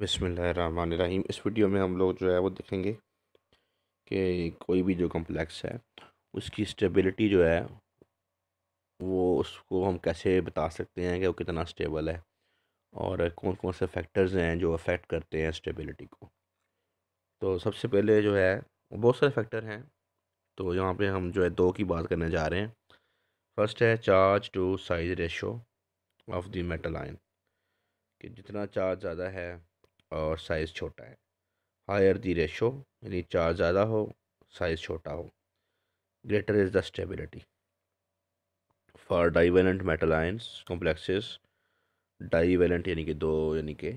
बसमीम इस वीडियो में हम लोग जो है वो देखेंगे कि कोई भी जो कम्प्लेक्स है उसकी स्टेबिलिटी जो है वो उसको हम कैसे बता सकते हैं कि वो कितना स्टेबल है और कौन कौन से फैक्टर्स हैं जो अफेक्ट करते हैं स्टेबिलिटी को तो सबसे पहले जो है बहुत सारे फैक्टर हैं तो यहाँ पे हम जो है दो की बात करने जा रहे हैं फर्स्ट है charge to size ratio of the metal ion कि जितना चार्ज ज़्यादा है और साइज़ छोटा है हायर दी रेशो यानी चार्ज ज़्यादा हो साइज़ छोटा हो greater is the stability for divalent metal ions complexes divalent यानी कि दो यानी कि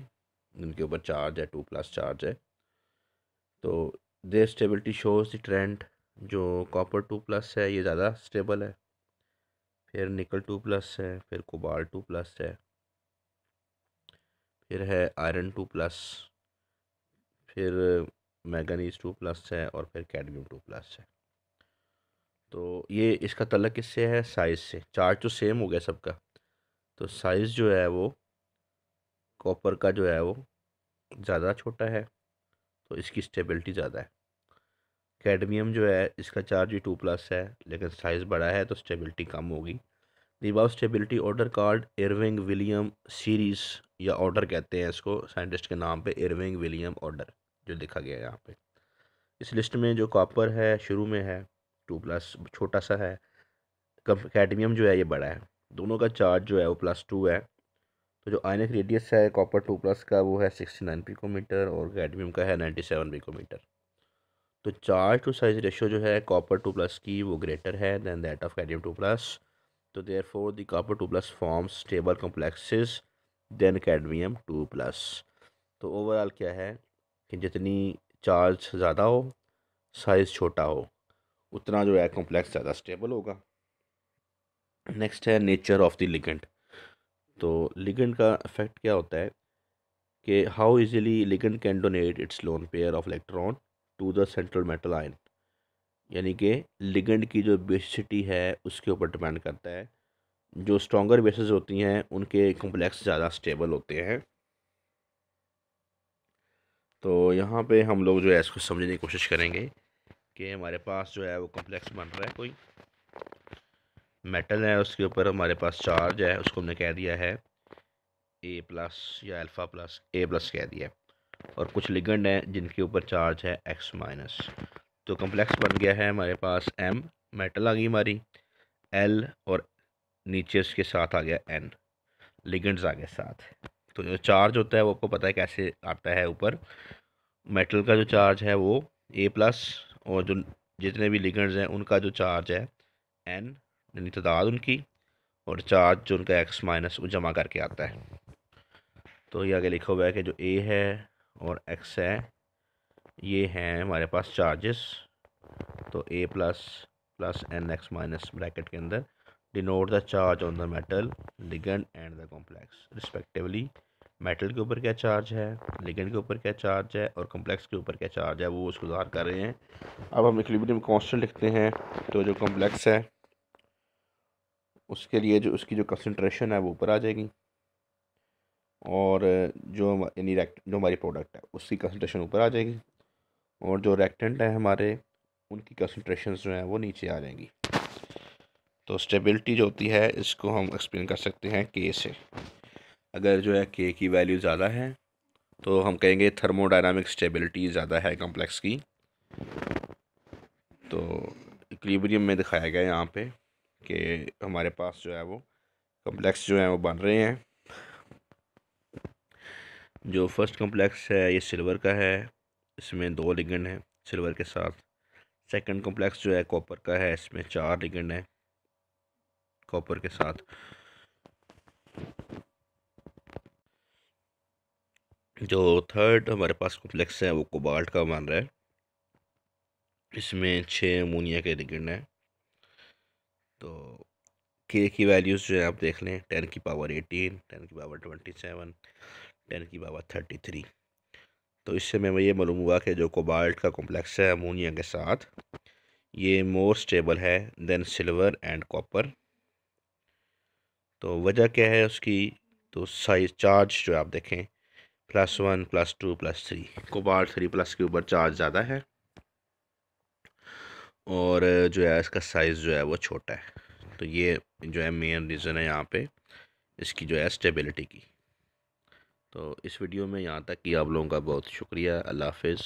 उनके ऊपर चार्ज है टू प्लस चार्ज है तो the stability shows the trend जो कॉपर टू प्लस है ये ज़्यादा स्टेबल है फिर निकल टू प्लस है फिर कोबाल टू प्लस है फिर है आयरन टू प्लस फिर मैगनीज टू प्लस है और फिर कैडमियम टू प्लस है तो ये इसका तलक किससे है साइज़ से चार्ज तो सेम हो गया सबका तो साइज़ जो है वो कॉपर का जो है वो ज़्यादा छोटा है तो इसकी स्टेबिलिटी ज़्यादा है कैडमियम जो है इसका चार्ज भी टू प्लस है लेकिन साइज़ बड़ा है तो स्टेबिलिटी कम होगी रिबाव stability order called Irving William series या ऑर्डर कहते हैं इसको साइंटिस्ट के नाम पे इरविंग विलियम ऑर्डर जो लिखा गया है यहाँ पे इस लिस्ट में जो कॉपर है शुरू में है टू प्लस छोटा सा है कैडमियम जो है ये बड़ा है दोनों का चार्ज जो है वो प्लस टू है तो जो आयनिक रेडियस है कॉपर टू प्लस का वो है सिक्सटी नाइन पिकोमीटर और कैडमियम का है नाइन्टी सेवन पिकोमीटर तो चार्ज टू साइज रेशो जो है कॉपर टू प्लस की वो ग्रेटर है than that of cadmium two plus there तो therefore the copper two plus form stable complexes than cadmium two plus तो ओवरऑल क्या है कि जितनी चार्ज ज़्यादा हो साइज़ छोटा हो उतना जो है कॉम्प्लेक्स ज़्यादा स्टेबल होगा नेक्स्ट है नेचर ऑफ द लिगेंड तो लिगेंड का इफेक्ट क्या होता है कि how easily ligand can donate its lone pair of electron to the central metal ion यानी कि लिगेंड की जो बेसिसिटी है उसके ऊपर डिपेंड करता है जो स्ट्रॉगर बेसिस होती हैं उनके कॉम्प्लेक्स ज़्यादा स्टेबल होते हैं तो यहाँ पे हम लोग जो है इसको समझने की कोशिश करेंगे कि हमारे पास जो है वो कॉम्प्लेक्स बन रहा है कोई मेटल है उसके ऊपर हमारे पास चार्ज है उसको हमने कह दिया है ए प्लस या अल्फ़ा प्लस ए प्लस कह दिया और कुछ लिगंड हैं जिनके ऊपर चार्ज है एक्स माइनस तो कम्प्लेक्स बन गया है हमारे पास एम मेटल आ गई हमारी एल और नीचे उसके साथ आ गया एन लिगेंड्स आ गए साथ तो जो चार्ज होता है वो आपको पता है कैसे आता है ऊपर मेटल का जो चार्ज है वो ए प्लस और जो जितने भी लिगेंड्स हैं उनका जो चार्ज है एन यानी तादाद उनकी और चार्ज जो उनका एक्स माइनस वो जमा करके आता है तो ये आगे लिखा हुआ है कि जो ए है और एक्स है ये हैं हमारे पास चार्जेस तो A plus plus N X minus bracket के अंदर denote the charge on the metal ligand and the complex respectively metal के ऊपर क्या चार्ज है लिगन के ऊपर क्या चार्ज है और कॉम्प्लेक्स के ऊपर क्या चार्ज है वो उसको उधार कर रहे हैं अब हम इक्विलिब्रियम कांस्टेंट लिखते हैं तो जो कॉम्प्लेक्स है उसके लिए जो उसकी जो कंसनट्रेशन है वो ऊपर आ जाएगी और जो यानी जो हमारी प्रोडक्ट है उसकी कंसनट्रेशन ऊपर आ जाएगी और जो रेक्टेंट हैं हमारे उनकी कंसनट्रेशन जो हैं वो नीचे आ जाएंगी तो स्टेबिलिटी जो होती है इसको हम एक्सप्लेन कर सकते हैं के से अगर जो है के की वैल्यू ज़्यादा है तो हम कहेंगे थर्मोडाइनमिक स्टेबिलिटी ज़्यादा है कम्प्लेक्स की तो इक्लिब्रियम में दिखाया गया यहाँ पे कि हमारे पास जो है वो कॉम्प्लेक्स जो है वो बन रहे हैं जो फर्स्ट कॉम्प्लेक्स है ये सिल्वर का है इसमें दो लिगेंड हैं सिल्वर के साथ सेकंड कॉम्प्लेक्स जो है कॉपर का है इसमें चार लिगेंड हैं कॉपर के साथ जो थर्ड हमारे पास कॉम्प्लेक्स है वो कोबाल्ट का मान रहा है इसमें छः अमोनिया के लिगेंड हैं तो के की वैल्यूज़ जो है आप देख लें टेन की पावर एटीन टेन की पावर ट्वेंटी सेवन टेन की पावर थर्टी थ्री तो इससे मैं ये मालूम हुआ कि जो कोबाल्ट का कॉम्प्लेक्स है अमोनिया के साथ ये मोर स्टेबल है देन सिल्वर एंड कॉपर तो वजह क्या है उसकी तो साइज चार्ज जो आप देखें plus one plus two plus three cobalt three plus के ऊपर चार्ज ज़्यादा है और जो है इसका साइज़ जो है वो छोटा है तो ये जो है मेन रीज़न है यहाँ पे इसकी जो है स्टेबिलिटी की तो इस वीडियो में यहाँ तक कि आप लोगों का बहुत शुक्रिया अल्लाह हाफ